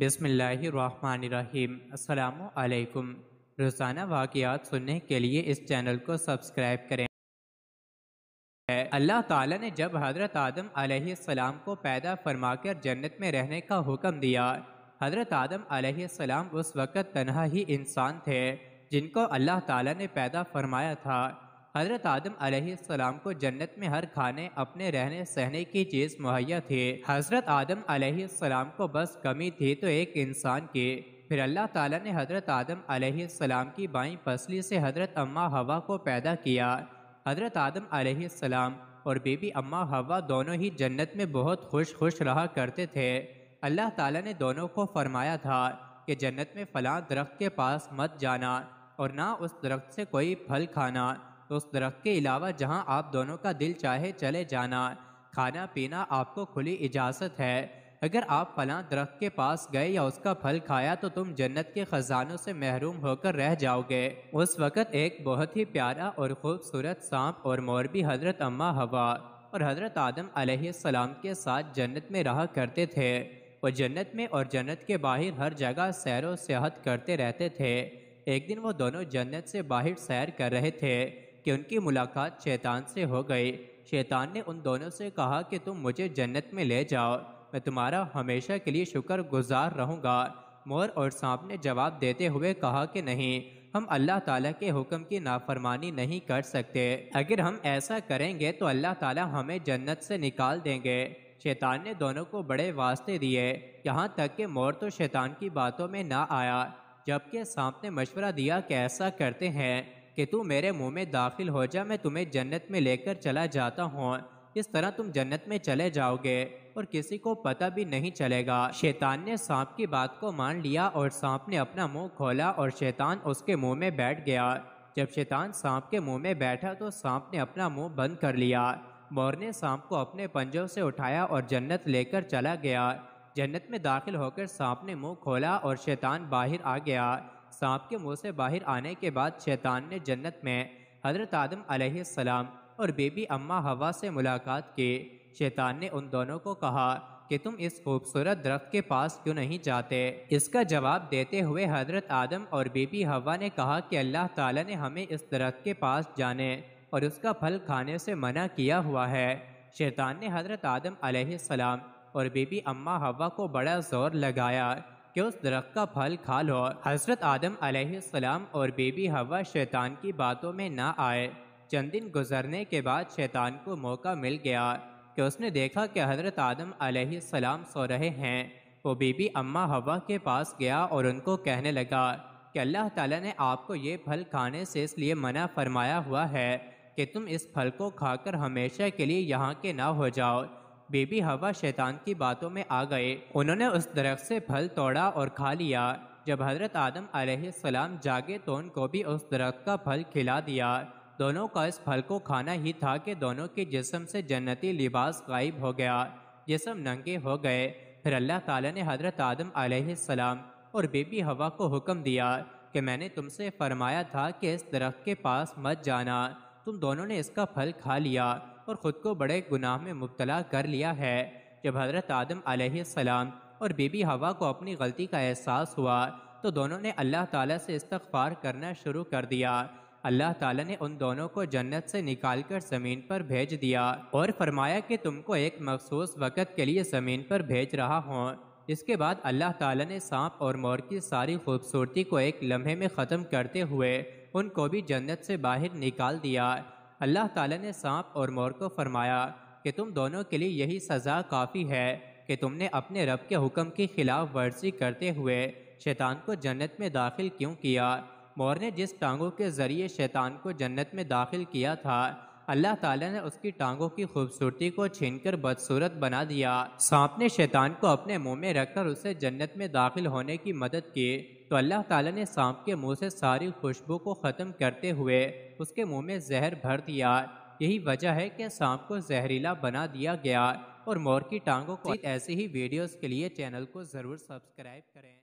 बिसमीम् अल्लाम रोज़ाना वाक़ात सुनने के लिए इस चैनल को सब्सक्राइब करें अल्लाह ताला ने जब हज़रत आदम सलाम को पैदा फरमाकर जन्नत में रहने का हुक्म दिया हज़रत आदम सलाम उस वक़्त तनहा ही इंसान थे जिनको अल्लाह ताला ने पैदा फरमाया था हजरत आदम अलैहिस्सलाम को जन्नत में हर खाने अपने रहने सहने की चीज़ मुहैया थी हजरत आदम अलैहिस्सलाम को बस कमी थी तो एक इंसान की फिर अल्लाह ताला ने हजरत आदम अलैहिस्सलाम की बाई पसली से हजरत अम्मा हवा को पैदा किया हजरत आदम अलैहिस्सलाम और बीबी अम्मा हवा दोनों ही जन्नत में बहुत खुश खुश रहा करते थे अल्लाह ताला ने दोनों को फरमाया था कि जन्नत में फलां दरख्त के पास मत जाना और ना उस दरख्त से कोई फल खाना तो उस दरख्त के अलावा जहाँ आप दोनों का दिल चाहे चले जाना खाना पीना आपको खुली इजाज़त है अगर आप फलां दरख्त के पास गए या उसका फल खाया तो तुम जन्नत के ख़जानों से महरूम होकर रह जाओगे उस वक़्त एक बहुत ही प्यारा और ख़ूबसूरत सांप और मोर भी हज़रत अम्मा हवा और हज़रत आदम सलाम के साथ जन्नत में रहा करते थे वो जन्नत में और जन्नत के बाहर हर जगह सैर व सेहत करते रहते थे एक दिन वो दोनों जन्नत से बाहर सैर कर रहे थे कि उनकी मुलाकात शैतान से हो गई शैतान ने उन दोनों से कहा कि तुम मुझे जन्नत में ले जाओ मैं तुम्हारा हमेशा के लिए शुक्र गुजार रहूँगा मोर और सांप ने जवाब देते हुए कहा कि नहीं हम अल्लाह ताला के हुक्म की नाफरमानी नहीं कर सकते अगर हम ऐसा करेंगे तो अल्लाह ताला हमें जन्नत से निकाल देंगे शैतान ने दोनों को बड़े वास्ते दिए यहाँ तक कि मोर तो शैतान की बातों में ना आया जबकि सांप ने मशवरा दिया कि ऐसा करते हैं कि तू मेरे मुंह में दाखिल हो जा मैं तुम्हें जन्नत में लेकर चला जाता हूँ इस तरह तुम जन्नत में चले जाओगे और किसी को पता भी नहीं चलेगा शैतान ने सांप की बात को मान लिया और सांप ने अपना मुंह खोला और शैतान उसके मुंह में बैठ गया जब शैतान सांप के मुंह में बैठा तो सांप ने अपना मुंह बंद कर लिया मोर ने सांप को अपने पंजों से उठाया और जन्नत लेकर चला गया जन्नत में दाखिल होकर सांप ने मुंह खोला और शैतान बाहर आ गया सांप के मुंह से बाहर आने के बाद शैतान ने जन्नत में हजरत आदम अलैहिस्सलाम और बेबी अम्मा हवा से मुलाकात की शैतान ने उन दोनों को कहा कि तुम इस खूबसूरत दरख्त के पास क्यों नहीं जाते इसका जवाब देते हुए हजरत आदम और बेबी हवा ने कहा कि अल्लाह ताला ने हमें इस दरख्त के पास जाने और उसका फल खाने से मना किया हुआ है शैतान ने हजरत आदम अलैहिस्सलाम और बेबी अम्मा हवा को बड़ा जोर लगाया कि उस दरख्त का फल खा लो हजरत आदम अलैहिस्सलाम और बेबी हवा शैतान की बातों में ना आए चंद दिन गुजरने के बाद शैतान को मौका मिल गया कि उसने देखा कि हजरत आदम अलैहिस्सलाम सो रहे हैं वो बीबी अम्मा हवा के पास गया और उनको कहने लगा कि अल्लाह ताला ने आपको ये फल खाने से इसलिए मना फरमाया हुआ है कि तुम इस फल को खाकर हमेशा के लिए यहाँ के ना हो जाओ बेबी हवा शैतान की बातों में आ गए उन्होंने उस दरख्त से फल तोड़ा और खा लिया जब हजरत आदम सलाम जागे तो उनको भी उस दरख्त का फल खिला दिया दोनों का इस फल को खाना ही था कि दोनों के जिसम से जन्नती लिबास गायब हो गया जिसम नंगे हो गए फिर अल्लाह ताला ने हजरत आदम सलाम और बेबी हवा को हुक्म दिया कि मैंने तुमसे फरमाया था कि इस दरख्त के पास मत जाना तुम दोनों ने इसका फल खा लिया और ख़ुद को बड़े गुनाह में मुबतला कर लिया है जब हज़रत आदम सलाम और बेबी हवा को अपनी गलती का एहसास हुआ तो दोनों ने अल्लाह ताला से इस्तगफार करना शुरू कर दिया अल्लाह ताला ने उन दोनों को जन्नत से निकालकर ज़मीन पर भेज दिया और फरमाया कि तुमको एक मखसूस वक़्त के लिए ज़मीन पर भेज रहा हूँ इसके बाद अल्लाह ताला ने सांप और मोर की सारी खूबसूरती को एक लम्हे में ख़त्म करते हुए उनको भी जन्नत से बाहर निकाल दिया अल्लाह ताला ने सांप और मोर को फरमाया कि तुम दोनों के लिए यही सज़ा काफ़ी है कि तुमने अपने रब के हुक्म की खिलाफ वर्जी करते हुए शैतान को जन्नत में दाखिल क्यों किया मोर ने जिस टांगों के ज़रिए शैतान को जन्नत में दाखिल किया था अल्लाह ताला ने उसकी टांगों की खूबसूरती को छीनकर बदसूरत बना दिया सांप ने शैतान को अपने मुंह में रखकर उसे जन्नत में दाखिल होने की मदद की तो अल्लाह ताला ने सांप के मुंह से सारी खुशबू को ख़त्म करते हुए उसके मुंह में जहर भर दिया यही वजह है कि सांप को जहरीला बना दिया गया और मोर की टांगों को ऐसे ही वीडियोस के लिए चैनल को ज़रूर सब्सक्राइब करें